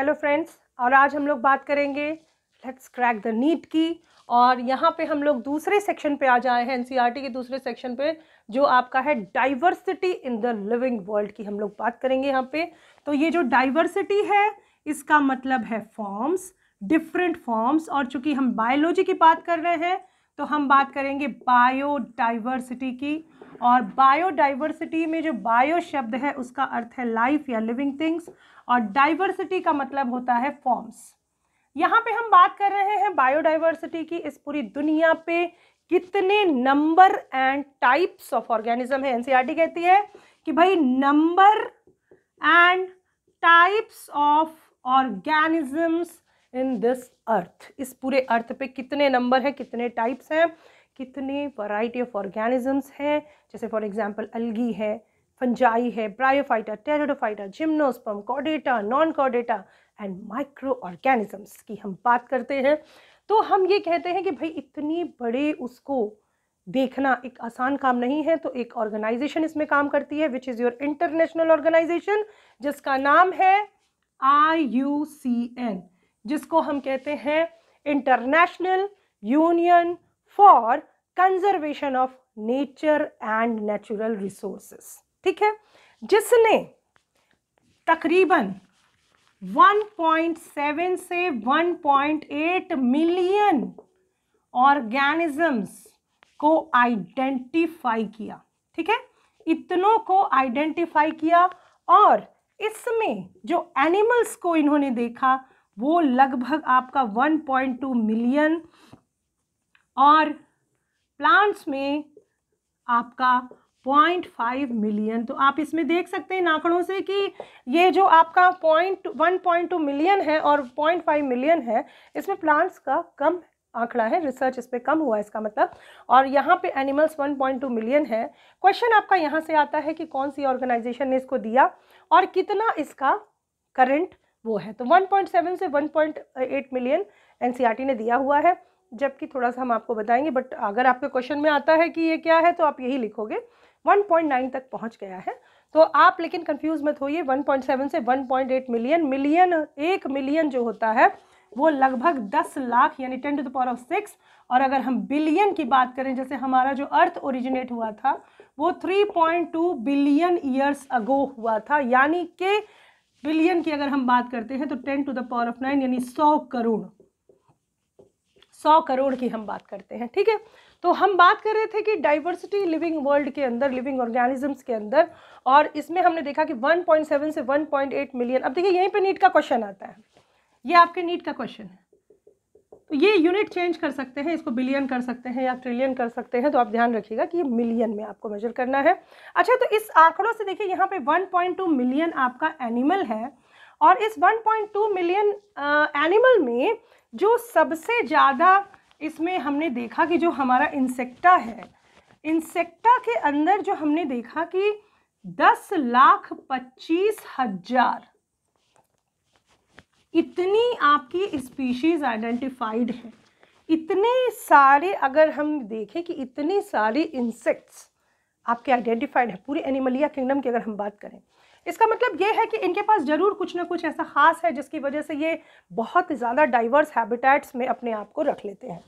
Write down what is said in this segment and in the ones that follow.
hello friends और आज हम लोग बात करेंगे लेट्स क्रैक द नीट की और यहाँ पे हम लोग दूसरे सेक्शन पे आ जाए हैं एनसीईआरटी e के दूसरे सेक्शन पे जो आपका है diversity in the living world की हम लोग बात करेंगे यहाँ पे तो ये जो डाइवर्सिटी है इसका मतलब है फॉर्म्स डिफरेंट फॉर्म्स और चूँकि हम बायोलॉजी की बात कर रहे हैं तो हम बात करेंगे बायोडाइवर्सिटी की और बायोडाइवर्सिटी में जो बायो शब्द है उसका अर्थ है लाइफ या लिविंग थिंग्स और डाइवर्सिटी का मतलब होता है फॉर्म्स यहाँ पे हम बात कर रहे हैं बायोडाइवर्सिटी की इस पूरी दुनिया पे कितने number and types of organism है एनसीईआरटी e कहती है कि भाई number and types of organisms in this earth इस पूरे अर्थ पे कितने नंबर हैं कितने टाइप्स हैं कितने वैरायटी ऑफ ऑर्गेनिजम्स हैं जैसे फॉर एग्जांपल अलगी है फंजाई है bryophyta टेरोडोफाइटा gymnosperm कॉडेटा non कॉडेटा and micro organisms की हम बात करते हैं तो हम ये कहते हैं कि भाई इतनी बड़े उसको देखना एक आसान काम नहीं है तो एक ऑर्गेनाइजेशन इसमें काम करती है which is your international organisation जिसका नाम है आई यू सी एन जिसको हम कहते हैं international union for conservation of nature and natural resources ठीक है जिसने तकरीबन 1.7 से 1.8 मिलियन ऑर्गेनिजम्स को आइडेंटिफाई किया ठीक है इतनों को आइडेंटिफाई किया और इसमें जो एनिमल्स को इन्होंने देखा वो लगभग आपका 1.2 मिलियन और प्लांट्स में आपका पॉइंट फाइव मिलियन तो आप इसमें देख सकते हैं आंकड़ों से कि ये जो आपका point one point two million है और पॉइंट फाइव मिलियन है इसमें प्लांट्स का कम आंकड़ा है रिसर्च इस पर कम हुआ इसका मतलब और यहाँ पे एनिमल्स 1.2 मिलियन है क्वेश्चन आपका यहाँ से आता है कि कौन सी ऑर्गेनाइजेशन ने इसको दिया और कितना इसका करंट वो है तो 1.7 से 1.8 मिलियन एनसीईआरटी ने दिया हुआ है जबकि थोड़ा सा हम आपको बताएंगे बट अगर आपके क्वेश्चन में आता है कि ये क्या है तो आप यही लिखोगे 1.9 तक पहुंच गया है तो आप लेकिन कंफ्यूज मत होइए 1.7 से 1.8 मिलियन मिलियन एक मिलियन जो होता है वो लगभग 10 लाख यानी 10 to the power of six और अगर हम बिलियन की बात करें जैसे हमारा जो अर्थ ओरिजिनेट हुआ था वो 3.2 बिलियन ईयर्स अगो हुआ था यानी कि बिलियन की अगर हम बात करते हैं तो ten to the power of nine यानी सौ करोड़ सौ करोड़ की हम बात करते हैं ठीक है तो हम बात कर रहे थे कि डाइवर्सिटी लिविंग वर्ल्ड के अंदर लिविंग ऑर्गेनिजम्स के अंदर और इसमें हमने देखा कि 1.7 से 1.8 मिलियन अब देखिए यहीं पे नीट का क्वेश्चन आता है ये आपके नीट का क्वेश्चन है तो ये यूनिट चेंज कर सकते हैं इसको बिलियन कर सकते हैं या ट्रिलियन कर सकते हैं तो आप ध्यान रखिएगा कि ये मिलियन में आपको मेजर करना है अच्छा तो इस आंकड़ों से देखिए यहाँ पे वन मिलियन आपका एनिमल है और इस 1.2 मिलियन एनिमल में जो सबसे ज़्यादा इसमें हमने देखा कि जो हमारा इंसेक्टा है इंसेक्टा के अंदर जो हमने देखा कि दस लाख पच्चीस हजार इतनी आपकी स्पीशीज आइडेंटिफाइड है इतने सारे अगर हम देखें कि इतने सारे इंसेक्ट्स आपके आइडेंटिफाइड है पूरी एनिमलिया किंगडम की अगर हम बात करें इसका मतलब ये है कि इनके पास ज़रूर कुछ ना कुछ ऐसा ख़ास है जिसकी वजह से ये बहुत ज़्यादा डाइवर्स हैबिटेट्स में अपने आप को रख लेते हैं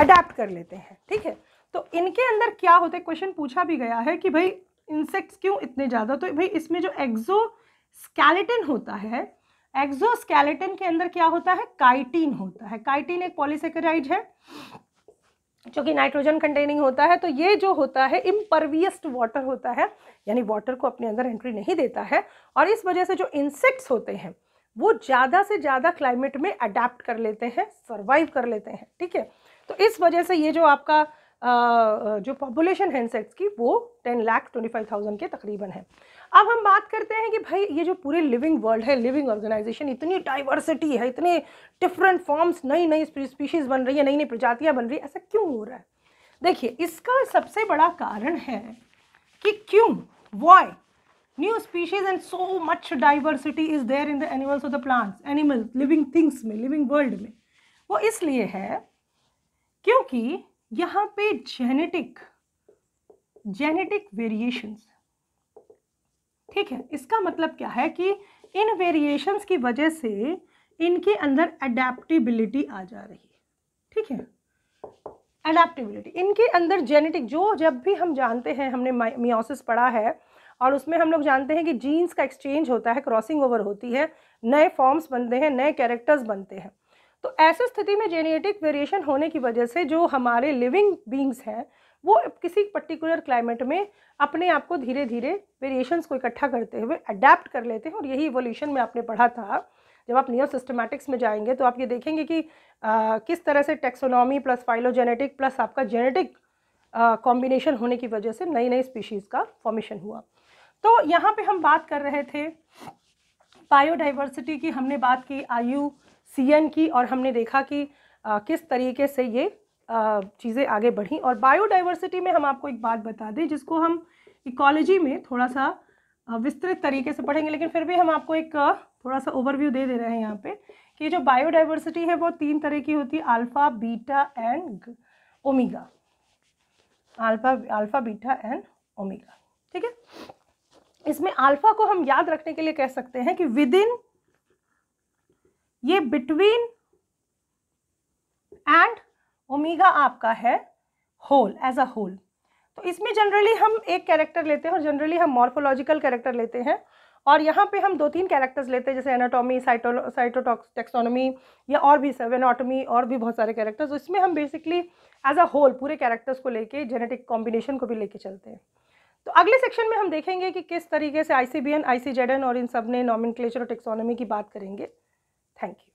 अडेप्ट कर लेते हैं ठीक है तो इनके अंदर क्या होते क्वेश्चन पूछा भी गया है कि भाई इंसेक्ट्स क्यों इतने ज़्यादा तो भाई इसमें जो एग्जो स्केलेटन होता है एक्जोस्केलेटन के अंदर क्या होता है काइटीन होता है काइटीन एक पॉलीसेकेराइड है जो कि नाइट्रोजन कंटेनिंग होता है तो ये जो होता है इम्परवियस्ड वाटर होता है यानी वाटर को अपने अंदर एंट्री नहीं देता है और इस वजह से जो इंसेक्ट्स होते हैं वो ज़्यादा से ज़्यादा क्लाइमेट में अडेप्ट कर लेते हैं सर्वाइव कर लेते हैं ठीक है तो इस वजह से ये जो आपका आ, जो पॉपुलेशन है इंसेक्ट्स की वो ten lakh twenty five thousand के तकरीबन है अब हम बात करते हैं कि भाई ये जो पूरे लिविंग वर्ल्ड है लिविंग ऑर्गेनाइजेशन इतनी डाइवर्सिटी है इतने डिफरेंट फॉर्म्स नई नई स्पीशीज़ बन रही है नई नई प्रजातियाँ बन रही है ऐसा क्यों हो रहा है देखिए इसका सबसे बड़ा कारण है कि क्यों why new species and so much diversity is there in the animals of the plants animals living things में लिविंग वर्ल्ड में वो इसलिए है क्योंकि यहाँ पे जेनेटिक जेनेटिक वेरिएशंस ठीक है इसका मतलब क्या है कि इन वेरिएशंस की वजह से इनके अंदर अडेप्टिबिलिटी आ जा रही है ठीक है अडेप्टिबिलिटी इनके अंदर जेनेटिक जो जब भी हम जानते हैं हमने मियोसिस पढ़ा है और उसमें हम लोग जानते हैं कि जीन्स का एक्सचेंज होता है क्रॉसिंग ओवर होती है नए फॉर्म्स बनते हैं नए कैरेक्टर्स बनते हैं तो ऐसी स्थिति में जेनेटिक वेरिएशन होने की वजह से जो हमारे लिविंग बींग्स हैं वो किसी पर्टिकुलर क्लाइमेट में अपने आप को धीरे धीरे वेरिएशंस को इकट्ठा करते हुए अडेप्ट कर लेते हैं और यही इवोल्यूशन में आपने पढ़ा था जब आप नियो सिस्टमैटिक्स में जाएंगे तो आप ये देखेंगे कि आ, किस तरह से टेक्सोनॉमी प्लस फाइलोजेनेटिक प्लस आपका जेनेटिक कॉम्बिनेशन होने की वजह से नई नई स्पीशीज़ का फॉर्मेशन हुआ तो यहाँ पे हम बात कर रहे थे बायोडाइवर्सिटी की हमने बात की आयु सी की और हमने देखा कि आ, किस तरीके से ये चीज़ें आगे बढ़ी और बायोडाइवर्सिटी में हम आपको एक बात बता दें जिसको हम इकोलॉजी में थोड़ा सा विस्तृत तरीके से पढ़ेंगे लेकिन फिर भी हम आपको एक थोड़ा सा ओवरव्यू दे दे रहे हैं यहाँ पे कि जो बायोडाइवर्सिटी है वो तीन तरह की होती है alpha beta and omega alpha alpha beta and omega ठीक है इसमें अल्फ़ा को हम याद रखने के लिए कह सकते हैं कि विद इन ये बिटवीन एंड ओमेगा आपका है होल एज अ होल तो इसमें जनरली हम एक कैरेक्टर लेते हैं और जनरली हम मॉर्फोलॉजिकल कैरेक्टर लेते हैं और यहाँ पे हम दो तीन कैरेक्टर्स लेते हैं जैसे एनाटॉमी साइटो साइटोटॉक्स टेक्सोनॉमी या और भी वेनाटॉमी और भी बहुत सारे कैरेक्टर्स तो इसमें हम बेसिकली एज अ होल पूरे कैरेक्टर्स को लेके जेनेटिक कॉम्बिनेशन को भी लेके चलते हैं तो अगले सेक्शन में हम देखेंगे कि किस तरीके से I C B N I C Z N और इन सब ने नॉमिन और टेक्सोनॉमी की बात करेंगे थैंक यू